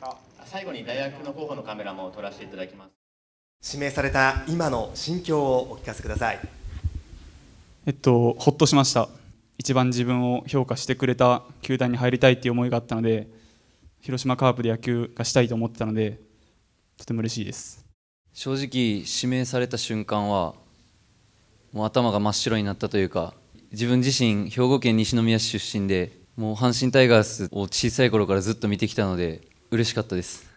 とう最後に大学の候補のカメラも撮らせていただきます指名された今の心境をお聞かせくださいえっとほっとしました一番自分を評価してくれた球団に入りたいっていう思いがあったので広島カープで野球がしたいと思ってたのでとても嬉しいです正直指名された瞬間はもう頭が真っ白になったというか自分自身兵庫県西宮市出身でもう阪神タイガースを小さい頃からずっと見てきたので嬉しかったです